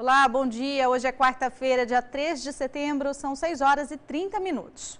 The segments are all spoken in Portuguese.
Olá, bom dia. Hoje é quarta-feira, dia 3 de setembro, são 6 horas e 30 minutos.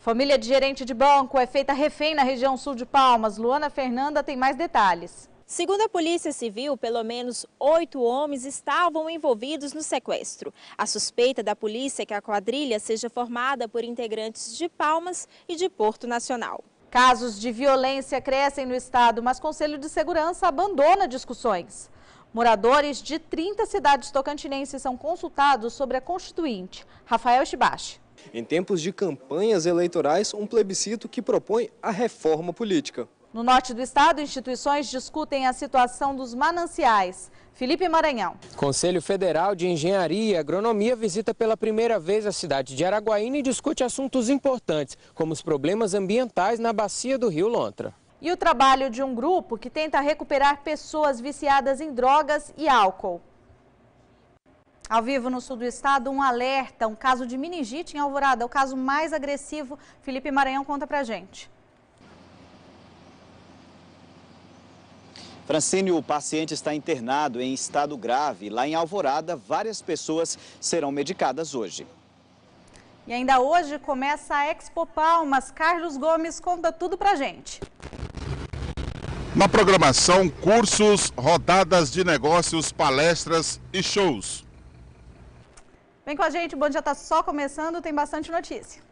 Família de gerente de banco é feita refém na região sul de Palmas. Luana Fernanda tem mais detalhes. Segundo a Polícia Civil, pelo menos oito homens estavam envolvidos no sequestro. A suspeita da polícia é que a quadrilha seja formada por integrantes de Palmas e de Porto Nacional. Casos de violência crescem no estado, mas Conselho de Segurança abandona discussões. Moradores de 30 cidades tocantinenses são consultados sobre a Constituinte. Rafael Chibachi. Em tempos de campanhas eleitorais, um plebiscito que propõe a reforma política. No norte do estado, instituições discutem a situação dos mananciais. Felipe Maranhão. Conselho Federal de Engenharia e Agronomia visita pela primeira vez a cidade de Araguaína e discute assuntos importantes, como os problemas ambientais na bacia do Rio Lontra e o trabalho de um grupo que tenta recuperar pessoas viciadas em drogas e álcool. Ao vivo no sul do estado, um alerta, um caso de meningite em Alvorada, o caso mais agressivo. Felipe Maranhão conta pra gente. Francine, o paciente está internado em estado grave. Lá em Alvorada, várias pessoas serão medicadas hoje. E ainda hoje começa a Expo Palmas. Carlos Gomes conta tudo pra gente. Na programação, cursos, rodadas de negócios, palestras e shows. Vem com a gente, o Bom Dia está só começando, tem bastante notícia.